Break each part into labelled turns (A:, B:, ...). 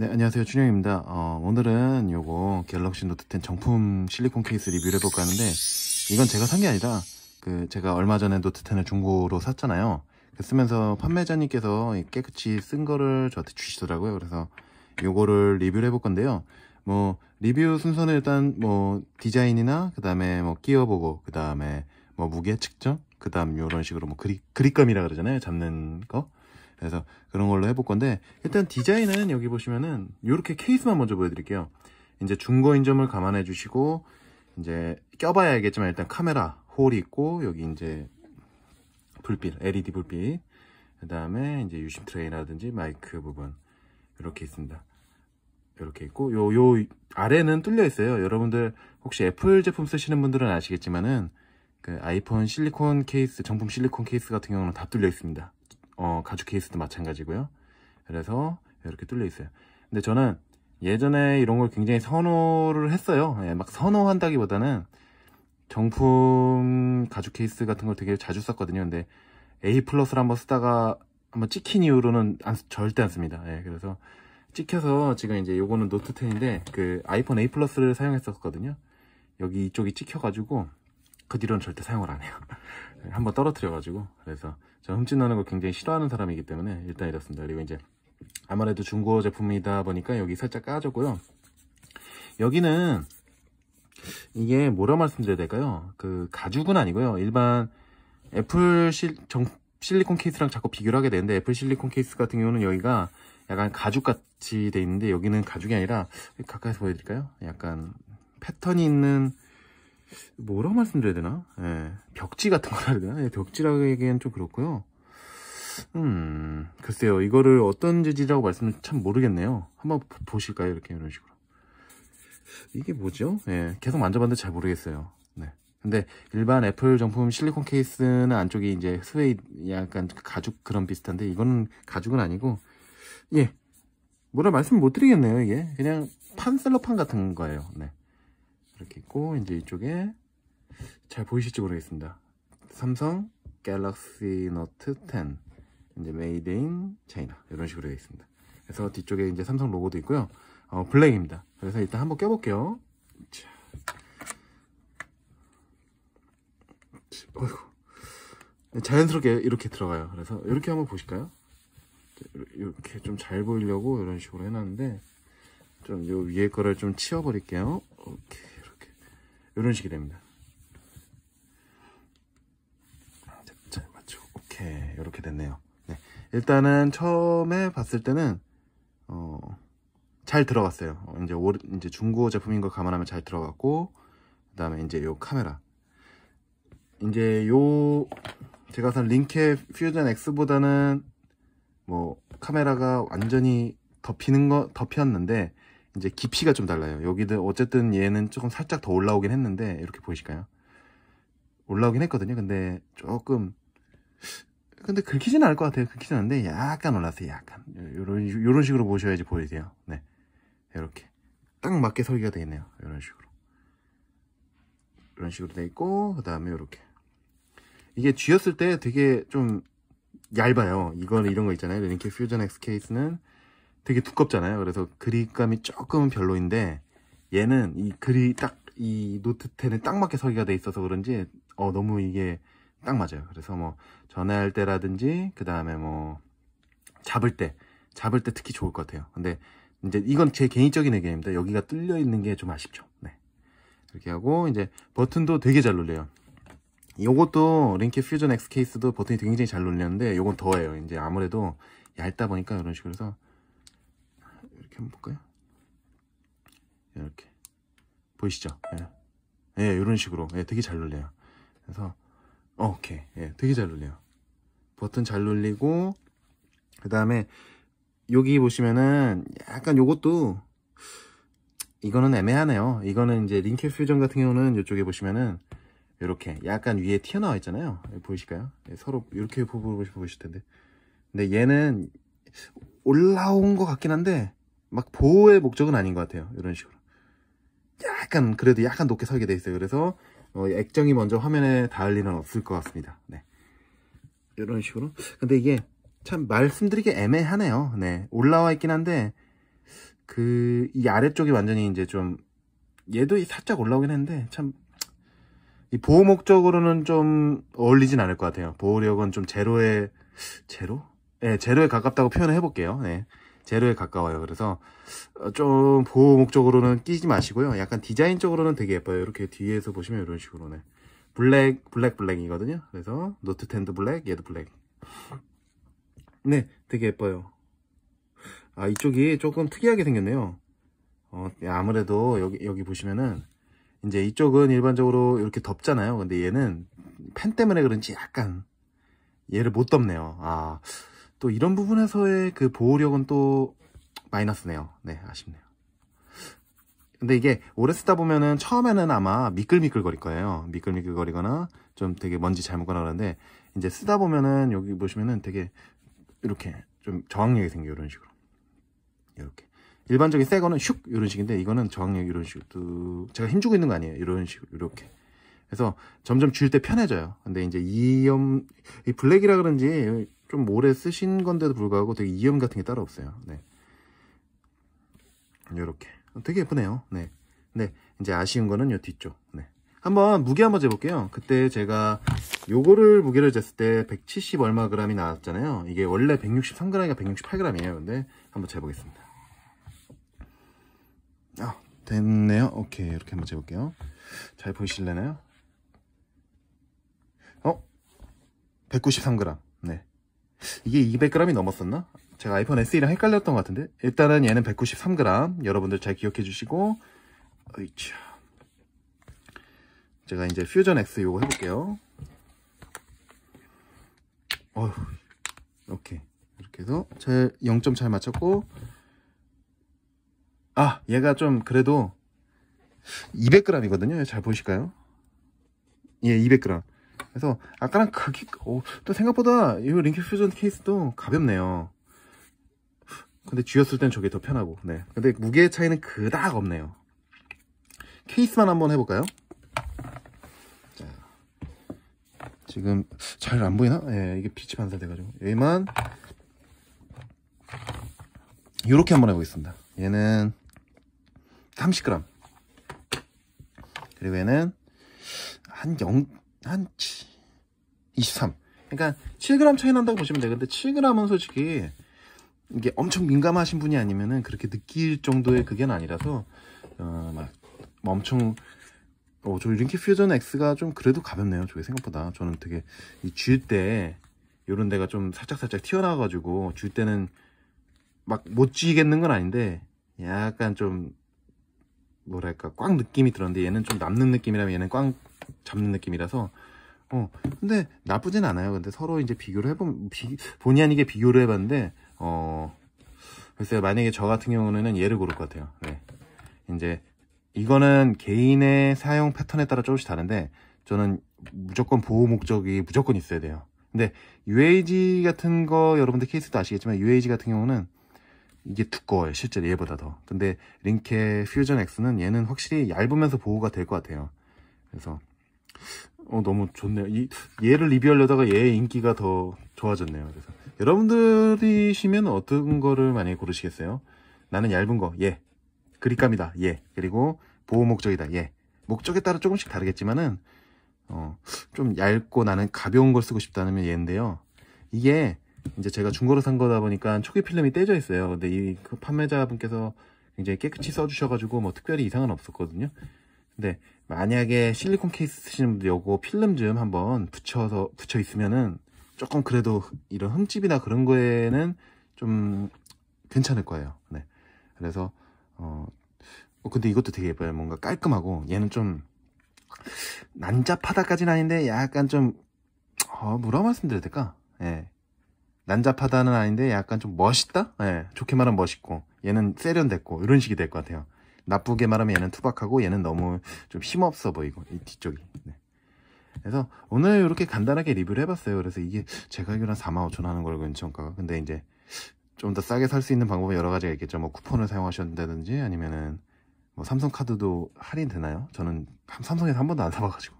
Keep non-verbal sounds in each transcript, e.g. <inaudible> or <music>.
A: 네, 안녕하세요. 준영입니다. 어, 오늘은 요거 갤럭시 노트 10 정품 실리콘 케이스 리뷰를 해볼까 하는데 이건 제가 산 게 아니라 그 제가 얼마 전에 노트 10을 중고로 샀잖아요. 그 쓰면서 판매자님께서 깨끗이 쓴 거를 저한테 주시더라고요. 그래서 요거를 리뷰를 해볼 건데요. 뭐 리뷰 순서는 일단 뭐 디자인이나 그 다음에 뭐 끼워보고 그 다음에 뭐 무게 측정 그 다음 요런 식으로 뭐 그립, 그립감이라 그러잖아요. 잡는 거 그래서 그런 걸로 해볼 건데 일단 디자인은 여기 보시면은 이렇게 케이스만 먼저 보여드릴게요 이제 중고인 점을 감안해 주시고 이제 껴봐야 알겠지만 일단 카메라 홀이 있고 여기 이제 불빛 LED 불빛 그 다음에 이제 유심 트레이라든지 마이크 부분 이렇게 있습니다 이렇게 있고 요요 아래는 뚫려 있어요 여러분들 혹시 애플 제품 쓰시는 분들은 아시겠지만은 그 아이폰 실리콘 케이스 정품 실리콘 케이스 같은 경우는 다 뚫려 있습니다 어, 가죽 케이스도 마찬가지고요. 그래서 이렇게 뚫려 있어요. 근데 저는 예전에 이런 걸 굉장히 선호를 했어요. 예, 막 선호한다기보다는 정품 가죽 케이스 같은 걸 되게 자주 썼거든요. 근데 A 플러스를 한번 쓰다가 한번 찍힌 이후로는 안, 절대 안 씁니다. 예, 그래서 찍혀서 지금 이제 요거는 노트 10인데 그 아이폰 A 플러스를 사용했었거든요. 여기 이쪽이 찍혀가지고 그 뒤로는 절대 사용을 안 해요. 한번 떨어뜨려가지고 그래서 저 흠집나는 걸 굉장히 싫어하는 사람이기 때문에 일단 이렇습니다 그리고 이제 아무래도 중고 제품이다 보니까 여기 살짝 까졌고요 여기는 이게 뭐라 말씀드려야 될까요 그 가죽은 아니고요 일반 애플 실, 정, 실리콘 케이스랑 자꾸 비교를 하게 되는데 애플 실리콘 케이스 같은 경우는 여기가 약간 가죽같이 돼 있는데 여기는 가죽이 아니라 가까이서 보여드릴까요 약간 패턴이 있는 뭐라고 말씀드려야 되나? 예, 벽지 같은 거라 해야 되나? 예, 벽지라고 얘기엔좀 그렇고요. 음, 글쎄요. 이거를 어떤 재질이라고 말씀을 참 모르겠네요. 한번 보실까요? 이렇게 이런 식으로. 이게 뭐죠? 예, 계속 만져봤는데 잘 모르겠어요. 네. 근데 일반 애플 정품 실리콘 케이스는 안쪽이 이제 스웨이 약간 가죽 그런 비슷한데 이건 가죽은 아니고 예 뭐라 말씀 못 드리겠네요 이게 그냥 판셀러판 같은 거예요 네 이렇게 있고 이제 이쪽에 잘 보이실지 모르겠습니다 삼성 갤럭시 노트 10 이제 메이드 인 차이나 이런 식으로 되어 있습니다 그래서 뒤쪽에 이제 삼성 로고도 있고요 어, 블랙입니다 그래서 일단 한번 껴볼게요 자. 어휴. 네, 자연스럽게 이렇게 들어가요 그래서 이렇게 한번 보실까요? 이렇게 좀 잘 보이려고 이런 식으로 해놨는데 좀 요 위에 거를 좀 치워버릴게요 오케이 이런 식이 됩니다 아, 잘맞추 오케이 이렇게 됐네요 네. 일단은 처음에 봤을 때는 어, 잘 들어갔어요 어, 이제 오, 이제 중고 제품인 걸 감안하면 잘 들어갔고 그 다음에 이제 요 카메라 이제 요 제가 산 링케 퓨전 X보다는 뭐 카메라가 완전히 덮이는 거 덮였는데 이제 깊이가 좀 달라요 여기는 어쨌든 얘는 조금 살짝 더 올라오긴 했는데 이렇게 보이실까요 올라오긴 했거든요 근데 조금 근데 긁히진 않을 것 같아요 긁히진 않는데 약간 올랐어요 약간 요런, 요런 식으로 보셔야지 보이세요 네 이렇게 딱 맞게 설계가 되어 있네요 이런 식으로 이런 식으로 되어 있고 그 다음에 이렇게 이게 쥐었을 때 되게 좀 얇아요 이건 이런 거 있잖아요 링키 퓨전 X 케이스는 되게 두껍잖아요 그래서 그립감이 조금은 별로인데 얘는 이 글이 딱이 노트 10에 딱 맞게 설계가 돼 있어서 그런지 어 너무 이게 딱 맞아요 그래서 뭐 전화할 때라든지 그 다음에 뭐 잡을 때 잡을 때 특히 좋을 것 같아요 근데 이제 이건 제 개인적인 의견입니다 여기가 뚫려 있는 게 좀 아쉽죠 네 이렇게 하고 이제 버튼도 되게 잘 눌려요 이것도 링키 퓨전 X 케이스도 버튼이 굉장히 잘눌렸는데 이건 더해요 이제 아무래도 얇다 보니까 이런 식으로 해서 이렇게 한번 볼까요? 이렇게 보이시죠? 예, 예 이런 식으로 예, 되게 잘 눌려요 그래서 오케이 예, 되게 잘 눌려요 버튼 잘 눌리고 그 다음에 여기 보시면은 약간 요것도 이거는 애매하네요 이거는 이제 링크 퓨전 같은 경우는 이쪽에 보시면은 이렇게 약간 위에 튀어나와 있잖아요 예, 보이실까요? 예, 서로 이렇게 보시면 보실 텐데 근데 얘는 올라온 것 같긴 한데 막 보호의 목적은 아닌 것 같아요. 이런 식으로. 약간 그래도 약간 높게 설계 돼 있어요. 그래서 어, 액정이 먼저 화면에 닿을 리는 없을 것 같습니다. 네. 이런 식으로. 근데 이게 참 말씀드리기 애매하네요. 네. 올라와 있긴 한데 그 이 아래쪽이 완전히 이제 좀 얘도 살짝 올라오긴 했는데 참 이 보호 목적으로는 좀 어울리진 않을 것 같아요. 보호력은 좀 제로에 제로? 네, 제로에 가깝다고 표현을 해볼게요. 네. 제로에 가까워요 그래서 어, 좀 보호 목적으로는 끼지 마시고요 약간 디자인적으로는 되게 예뻐요 이렇게 뒤에서 보시면 이런 식으로는 네. 블랙 블랙 블랙이거든요 그래서 노트 10도 블랙 얘도 블랙 네 되게 예뻐요 아 이쪽이 조금 특이하게 생겼네요 어, 아무래도 여기 여기 보시면은 이제 이쪽은 일반적으로 이렇게 덥잖아요 근데 얘는 팬 때문에 그런지 약간 얘를 못 덮네요 아또 이런 부분에서의 그 보호력은 또 마이너스네요. 네, 아쉽네요. 근데 이게 오래 쓰다 보면은 처음에는 아마 미끌미끌 거릴 거예요. 미끌미끌 거리거나 좀 되게 먼지 잘못 가나 그러는데 이제 쓰다 보면은 여기 보시면은 되게 이렇게 좀 저항력이 생겨 이런 식으로 이렇게 일반적인 새 거는 슉 이런 식인데 이거는 저항력 이런 식으로 제가 힘주고 있는 거 아니에요 이런 식으로 이렇게 그래서 점점 줄 때 편해져요 근데 이제 이염 이 블랙이라 그런지 좀 오래 쓰신 건데도 불구하고 되게 이염 같은 게 따로 없어요. 네. 요렇게. 되게 예쁘네요. 네. 네. 이제 아쉬운 거는 요 뒤쪽. 네. 한번 무게 한번 재볼게요. 그때 제가 요거를 무게를 쟀을 때 170 얼마 그람이 나왔잖아요. 이게 원래 163g이가 168g이에요. 근데 한번 재보겠습니다. 아, 됐네요. 오케이. 이렇게 한번 재볼게요. 잘 보이실래나요? 어? 193g. 이게 200g이 넘었었나? 제가 아이폰 SE랑 헷갈렸던 것 같은데 일단은 얘는 193g 여러분들 잘 기억해 주시고 으이차. 제가 이제 퓨전 X 요거 해볼게요 어휴 이렇게 이렇게 해서 제 0점 잘 맞췄고 아 얘가 좀 그래도 200g 이거든요 잘보실까요예 200g 그래서 아까랑 크격 오, 어, 또 생각보다 이 링크 퓨전 케이스도 가볍네요 근데 쥐었을 땐 저게 더 편하고 네 근데 무게 차이는 그닥 없네요 케이스만 한번 해볼까요? 자, 지금 잘 안 보이나? 예, 이게 빛이 반사돼가지고 여기만 이렇게 한번 해보겠습니다 얘는 30g 그리고 얘는 한 0, 한 23. 그러니까 7g 차이 난다고 보시면 돼요. 근데 7g은 솔직히 이게 엄청 민감하신 분이 아니면은 그렇게 느낄 정도의 그게 아니라서 어막 뭐 엄청 어저 링키 퓨전 X가 좀 그래도 가볍네요. 저게 생각보다 저는 되게 이 줄 때요런 데가 좀 살짝 살짝 튀어나와가지고 줄 때는 막못 쥐겠는 건 아닌데 약간 좀 뭐랄까 꽉 느낌이 들었는데 얘는 좀 남는 느낌이라면 얘는 꽉 잡는 느낌이라서 어 근데 나쁘진 않아요 근데 서로 이제 비교를 해본 비, 본의 아니게 비교를 해봤는데 어 글쎄요 만약에 저 같은 경우는 얘를 고를 것 같아요 네 이제 이거는 개인의 사용 패턴에 따라 조금씩 다른데 저는 무조건 보호 목적이 무조건 있어야 돼요 근데 UAG 같은 거 여러분들 케이스도 아시겠지만 UAG 같은 경우는 이게 두꺼워요 실제로 얘보다 더 근데 링케 퓨전 X는 얘는 확실히 얇으면서 보호가 될 것 같아요 그래서 어, 너무 좋네요. 이, 얘를 리뷰하려다가 얘의 인기가 더 좋아졌네요. 그래서 여러분들이시면 어떤 거를 많이 고르시겠어요? 나는 얇은 거, 예. 그립감이다, 예. 그리고 보호 목적이다, 예. 목적에 따라 조금씩 다르겠지만은, 어, 좀 얇고 나는 가벼운 걸 쓰고 싶다면 얘인데요. 이게 이제 제가 중고로 산 거다 보니까 초기 필름이 떼져 있어요. 근데 이그 판매자분께서 굉장히 깨끗이 써주셔가지고 뭐 특별히 이상은 없었거든요. 네. 만약에 실리콘 케이스 쓰시는 분들 요거 필름 좀 한번 붙여서 붙여 있으면은 조금 그래도 이런 흠집이나 그런 거에는 좀 괜찮을 거예요 네 그래서 어, 어 근데 이것도 되게 예뻐요 뭔가 깔끔하고 얘는 좀 난잡하다까지는 아닌데 약간 좀 어, 뭐라고 말씀드려야 될까 예 난잡하다는 아닌데 약간 좀 멋있다 예 좋게 말하면 멋있고 얘는 세련됐고 이런 식이 될 것 같아요 나쁘게 말하면 얘는 투박하고 얘는 너무 좀 힘없어 보이고 이 뒤쪽이 네. 그래서 오늘 이렇게 간단하게 리뷰를 해봤어요 그래서 이게 제가 알기로는 45,000원 하는 걸 근처가 근데 이제 좀 더 싸게 살 수 있는 방법은 여러 가지가 있겠죠 뭐 쿠폰을 사용하셨다든지 아니면은 뭐 삼성 카드도 할인 되나요? 저는 삼성에서 한 번도 안 사봐가지고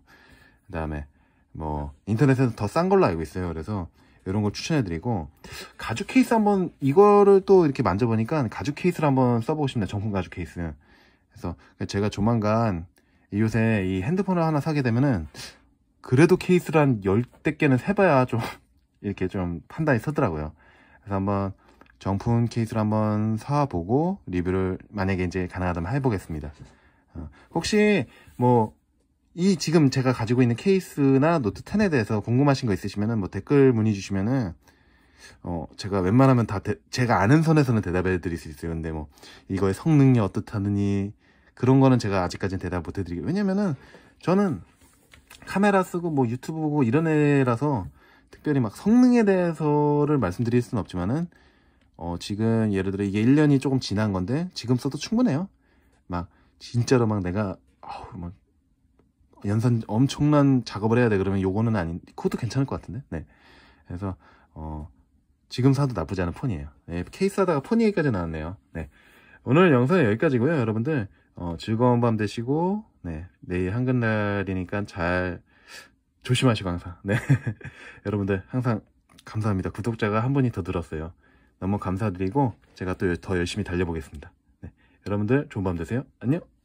A: 그 다음에 뭐 인터넷에서 더 싼 걸로 알고 있어요 그래서 이런 걸 추천해드리고 가죽 케이스 한번 이거를 또 이렇게 만져보니까 가죽 케이스를 한번 써보고 싶네요 정품 가죽 케이스 는 그래서 제가 조만간 이요에이 핸드폰을 하나 사게 되면은 그래도 케이스란한 열대 개는 세봐야 좀 <laughs> 이렇게 좀 판단이 서더라고요. 그래서 한번 정품 케이스를 한번 사보고 리뷰를 만약에 이제 가능하다면 해보겠습니다. 어, 혹시 뭐 이 지금 제가 가지고 있는 케이스나 노트 10에 대해서 궁금하신 거 있으시면은 뭐 댓글 문의 주시면은 어 제가 웬만하면 다 대, 제가 아는 선에서는 대답해 드릴 수 있어요. 근데 뭐 이거의 성능이 어떻다느니 그런 거는 제가 아직까지는 대답 못 해드리게 왜냐면은 저는 카메라 쓰고 뭐 유튜브 보고 이런 애라서 특별히 막 성능에 대해서를 말씀드릴 수는 없지만은 어 지금 예를 들어 이게 1년이 조금 지난 건데 지금 써도 충분해요 막 진짜로 막 내가 어우 막 연산 엄청난 작업을 해야 돼 그러면 요거는 아닌 그것도 괜찮을 것 같은데 네 그래서 어 지금 사도 나쁘지 않은 폰이에요 네, 케이스 하다가 폰 얘기까지 나왔네요 네 오늘 영상은 여기까지고요 여러분들 어, 즐거운 밤 되시고 네, 내일 한글날이니까 잘 조심하시고 항상 네 <laughs> 여러분들 항상 감사합니다 구독자가 한 분이 더 늘었어요 너무 감사드리고 제가 또 더 열심히 달려보겠습니다 네, 여러분들 좋은 밤 되세요 안녕